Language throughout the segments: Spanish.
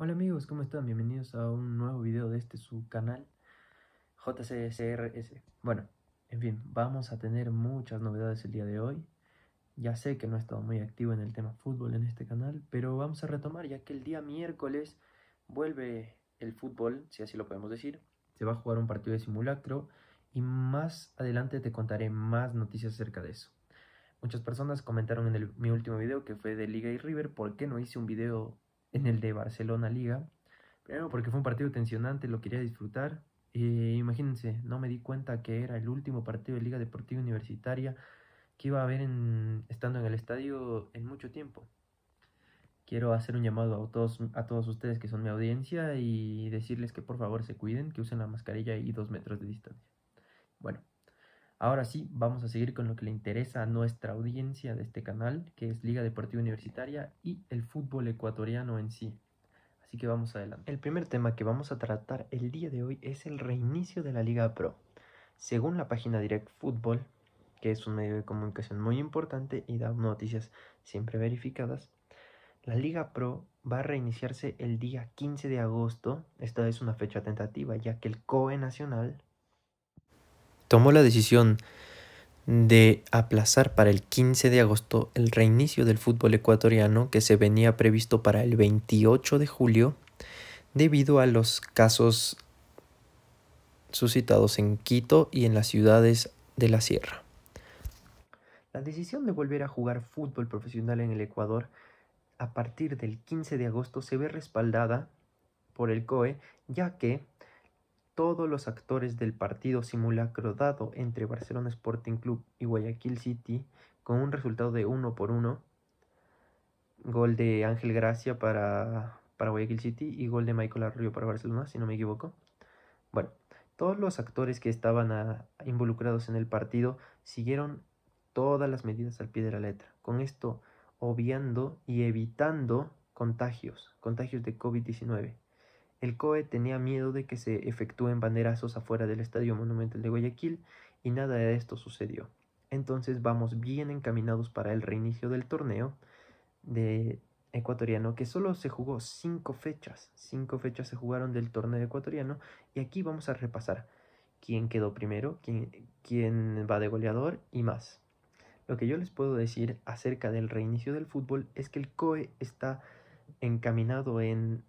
Hola amigos, ¿cómo están? Bienvenidos a un nuevo video de este su canal JCSRS. Bueno, en fin, vamos a tener muchas novedades el día de hoy. Ya sé que no he estado muy activo en el tema fútbol en este canal, pero vamos a retomar ya que el día miércoles vuelve el fútbol, si así lo podemos decir. Se va a jugar un partido de simulacro y más adelante te contaré más noticias acerca de eso. Muchas personas comentaron en mi último video que fue de Liga y River, ¿por qué no hice un video en el de Barcelona Liga. Primero porque fue un partido tensionante, lo quería disfrutar. Y imagínense, no me di cuenta que era el último partido de Liga Deportiva Universitaria que iba a haber estando en el estadio en mucho tiempo. Quiero hacer un llamado a todos, a todos ustedes que son mi audiencia y decirles que por favor se cuiden, que usen la mascarilla y dos metros de distancia. Bueno, Ahora sí, vamos a seguir con lo que le interesa a nuestra audiencia de este canal, que es Liga Deportiva Universitaria y el fútbol ecuatoriano en sí. Así que vamos adelante. El primer tema que vamos a tratar el día de hoy es el reinicio de la Liga Pro. Según la página Direct Fútbol, que es un medio de comunicación muy importante y da noticias siempre verificadas, la Liga Pro va a reiniciarse el día 15 de agosto. Esta es una fecha tentativa, ya que el COE Nacional tomó la decisión de aplazar para el 15 de agosto el reinicio del fútbol ecuatoriano que se venía previsto para el 28 de julio debido a los casos suscitados en Quito y en las ciudades de la sierra. La decisión de volver a jugar fútbol profesional en el Ecuador a partir del 15 de agosto se ve respaldada por el COE, ya que todos los actores del partido simulacro dado entre Barcelona Sporting Club y Guayaquil City con un resultado de 1 por 1. Gol de Ángel Gracia para, Guayaquil City y gol de Michael Arroyo para Barcelona, si no me equivoco. Bueno, todos los actores que estaban involucrados en el partido siguieron todas las medidas al pie de la letra. Con esto obviando y evitando contagios, contagios de COVID-19. El COE tenía miedo de que se efectúen banderazos afuera del Estadio Monumental de Guayaquil y nada de esto sucedió. Entonces vamos bien encaminados para el reinicio del torneo de ecuatoriano que solo se jugó cinco fechas. Cinco fechas se jugaron del torneo ecuatoriano y aquí vamos a repasar quién quedó primero, quién, quién va de goleador y más. Lo que yo les puedo decir acerca del reinicio del fútbol es que el COE está encaminado en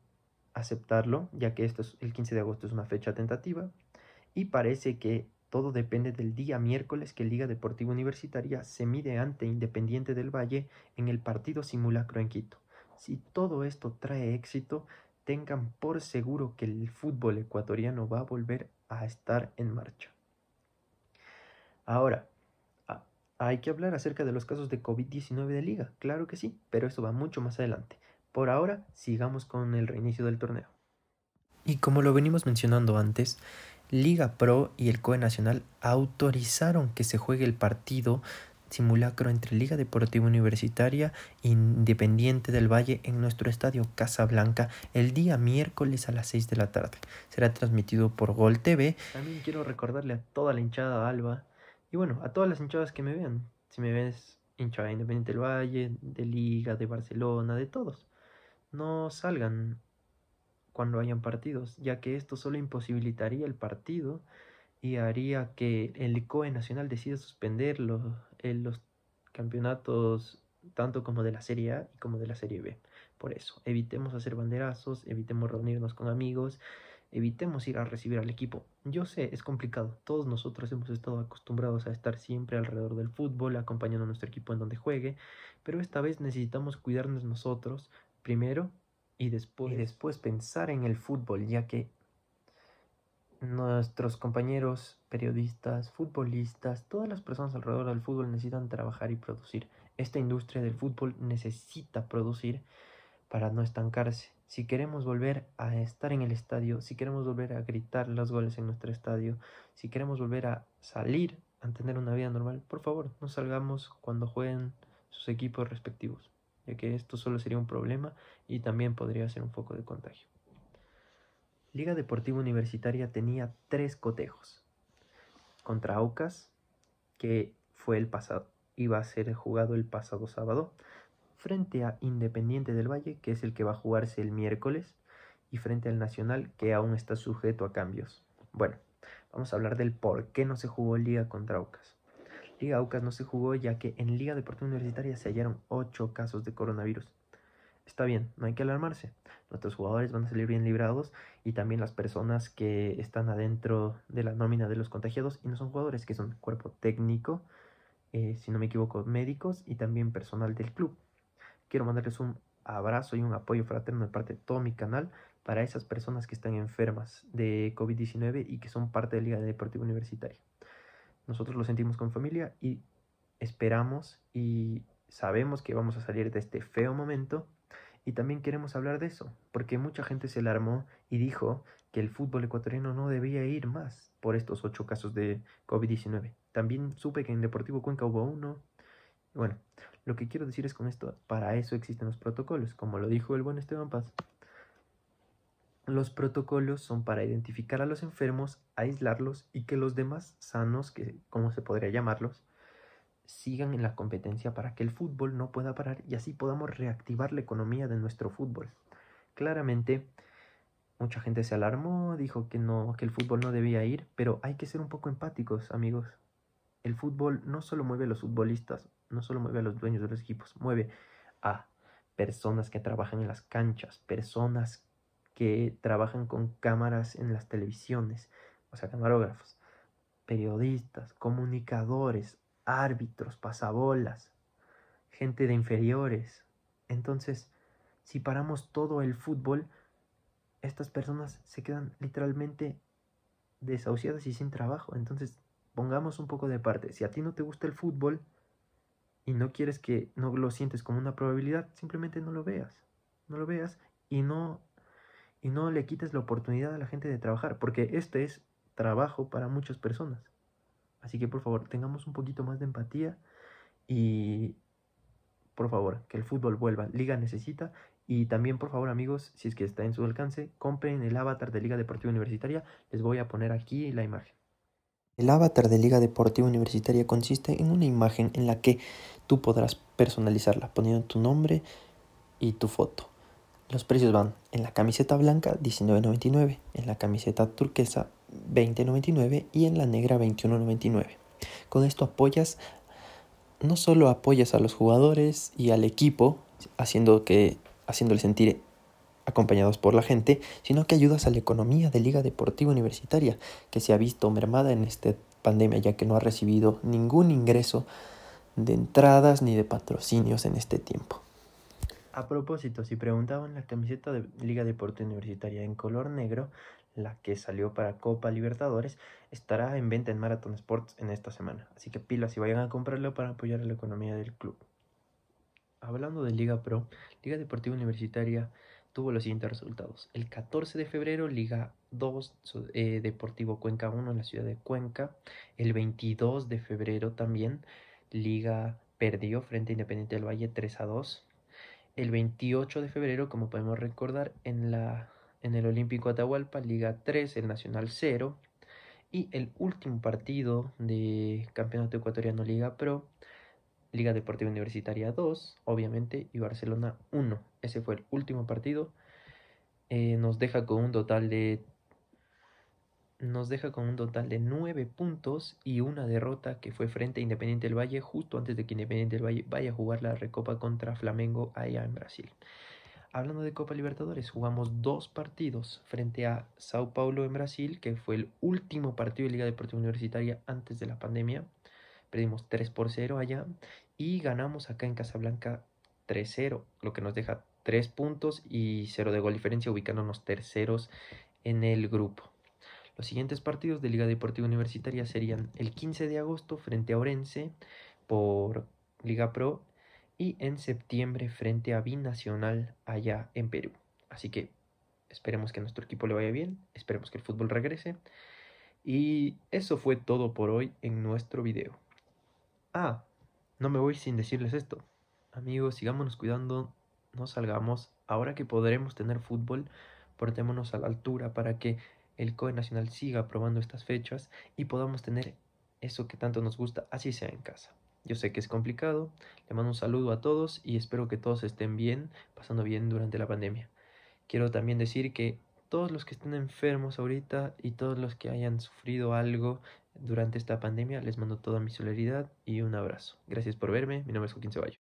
aceptarlo, ya que esto es, el 15 de agosto es una fecha tentativa, y parece que todo depende del día miércoles que Liga Deportiva Universitaria se mide ante Independiente del Valle en el partido simulacro en Quito. Si todo esto trae éxito, tengan por seguro que el fútbol ecuatoriano va a volver a estar en marcha. Ahora, hay que hablar acerca de los casos de COVID-19 de liga, claro que sí, pero eso va mucho más adelante. Por ahora, sigamos con el reinicio del torneo. Y como lo venimos mencionando antes, Liga Pro y el COE Nacional autorizaron que se juegue el partido simulacro entre Liga Deportiva Universitaria e Independiente del Valle en nuestro estadio Casablanca el día miércoles a las 6 de la tarde. Será transmitido por Gol TV. También quiero recordarle a toda la hinchada Alba y bueno, a todas las hinchadas que me vean. Si me ves hinchada Independiente del Valle, de Liga, de Barcelona, de todos no salgan cuando hayan partidos, ya que esto solo imposibilitaría el partido y haría que el COE Nacional decida suspender los, eh, los campeonatos tanto como de la Serie A y como de la Serie B. Por eso, evitemos hacer banderazos, evitemos reunirnos con amigos, evitemos ir a recibir al equipo. Yo sé, es complicado. Todos nosotros hemos estado acostumbrados a estar siempre alrededor del fútbol, acompañando a nuestro equipo en donde juegue, pero esta vez necesitamos cuidarnos nosotros, primero y después, después pensar en el fútbol, ya que nuestros compañeros periodistas, futbolistas, todas las personas alrededor del fútbol necesitan trabajar y producir. Esta industria del fútbol necesita producir para no estancarse. Si queremos volver a estar en el estadio, si queremos volver a gritar los goles en nuestro estadio, si queremos volver a salir, a tener una vida normal, por favor, no salgamos cuando jueguen sus equipos respectivos que esto solo sería un problema y también podría ser un foco de contagio. Liga Deportiva Universitaria tenía tres cotejos contra Aucas, que fue el pasado, iba a ser jugado el pasado sábado, frente a Independiente del Valle, que es el que va a jugarse el miércoles, y frente al Nacional, que aún está sujeto a cambios. Bueno, vamos a hablar del por qué no se jugó Liga contra Aucas. Liga Aucas no se jugó ya que en Liga Deportiva Universitaria se hallaron 8 casos de coronavirus. Está bien, no hay que alarmarse. Nuestros jugadores van a salir bien librados y también las personas que están adentro de la nómina de los contagiados y no son jugadores, que son cuerpo técnico, eh, si no me equivoco, médicos y también personal del club. Quiero mandarles un abrazo y un apoyo fraterno de parte de todo mi canal para esas personas que están enfermas de COVID-19 y que son parte de Liga Deportiva Universitaria nosotros lo sentimos con familia y esperamos y sabemos que vamos a salir de este feo momento y también queremos hablar de eso, porque mucha gente se alarmó y dijo que el fútbol ecuatoriano no debía ir más por estos ocho casos de COVID-19. También supe que en Deportivo Cuenca hubo uno. Bueno, lo que quiero decir es con esto, para eso existen los protocolos, como lo dijo el buen Esteban Paz. Los protocolos son para identificar a los enfermos, aislarlos y que los demás sanos, que como se podría llamarlos, sigan en la competencia para que el fútbol no pueda parar y así podamos reactivar la economía de nuestro fútbol. Claramente, mucha gente se alarmó, dijo que no, que el fútbol no debía ir, pero hay que ser un poco empáticos, amigos. El fútbol no solo mueve a los futbolistas, no solo mueve a los dueños de los equipos, mueve a personas que trabajan en las canchas, personas que trabajan con cámaras en las televisiones, o sea, camarógrafos, periodistas, comunicadores, árbitros, pasabolas, gente de inferiores. Entonces, si paramos todo el fútbol, estas personas se quedan literalmente desahuciadas y sin trabajo. Entonces, pongamos un poco de parte. Si a ti no te gusta el fútbol y no quieres que no lo sientes como una probabilidad, simplemente no lo veas. No lo veas y no y no le quites la oportunidad a la gente de trabajar, porque este es trabajo para muchas personas. Así que por favor, tengamos un poquito más de empatía y por favor, que el fútbol vuelva. Liga necesita y también, por favor, amigos, si es que está en su alcance, compren el avatar de Liga Deportiva Universitaria. Les voy a poner aquí la imagen. El avatar de Liga Deportiva Universitaria consiste en una imagen en la que tú podrás personalizarla poniendo tu nombre y tu foto. Los precios van en la camiseta blanca 19.99, en la camiseta turquesa 20.99 y en la negra 21.99. Con esto apoyas, no solo apoyas a los jugadores y al equipo, haciendo que, haciéndole sentir acompañados por la gente, sino que ayudas a la economía de Liga Deportiva Universitaria, que se ha visto mermada en esta pandemia, ya que no ha recibido ningún ingreso de entradas ni de patrocinios en este tiempo. A propósito, si preguntaban la camiseta de Liga Deporte Universitaria en color negro, la que salió para Copa Libertadores, estará en venta en Marathon Sports en esta semana. Así que pilas y vayan a comprarlo para apoyar a la economía del club. Hablando de Liga Pro, Liga Deportiva Universitaria tuvo los siguientes resultados. El 14 de febrero, Liga 2, eh, Deportivo Cuenca 1 en la ciudad de Cuenca. El 22 de febrero también, Liga perdió frente a Independiente del Valle 3 a 2 el 28 de febrero, como podemos recordar, en, la, en el Olímpico Atahualpa, Liga 3, el Nacional 0. Y el último partido de Campeonato Ecuatoriano Liga Pro, Liga Deportiva Universitaria 2, obviamente, y Barcelona 1. Ese fue el último partido. Eh, nos deja con un total de nos deja con un total de 9 puntos y una derrota que fue frente a Independiente del Valle justo antes de que Independiente del Valle vaya a jugar la Recopa contra Flamengo allá en Brasil. Hablando de Copa Libertadores, jugamos dos partidos frente a Sao Paulo en Brasil, que fue el último partido de Liga Deportiva Universitaria antes de la pandemia. Perdimos 3 por 0 allá y ganamos acá en Casablanca 3-0, lo que nos deja 3 puntos y 0 de gol diferencia, ubicándonos terceros en el grupo. Los siguientes partidos de Liga Deportiva Universitaria serían el 15 de agosto frente a Orense por Liga Pro y en septiembre frente a Binacional allá en Perú. Así que esperemos que a nuestro equipo le vaya bien, esperemos que el fútbol regrese. Y eso fue todo por hoy en nuestro video. Ah, no me voy sin decirles esto. Amigos, sigámonos cuidando, no salgamos. Ahora que podremos tener fútbol, portémonos a la altura para que el COE Nacional siga aprobando estas fechas y podamos tener eso que tanto nos gusta, así sea en casa. Yo sé que es complicado, le mando un saludo a todos y espero que todos estén bien, pasando bien durante la pandemia. Quiero también decir que todos los que estén enfermos ahorita y todos los que hayan sufrido algo durante esta pandemia, les mando toda mi solidaridad y un abrazo. Gracias por verme, mi nombre es Joaquín Ceballos.